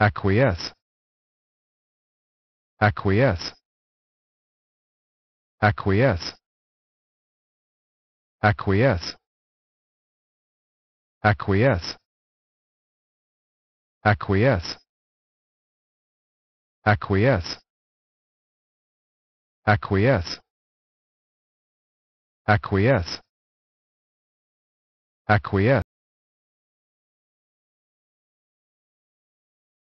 acquiesce acquiesce acquiesce acquiesce acquiesce acquiesce acquiesce acquiesce acquiesce acquiesce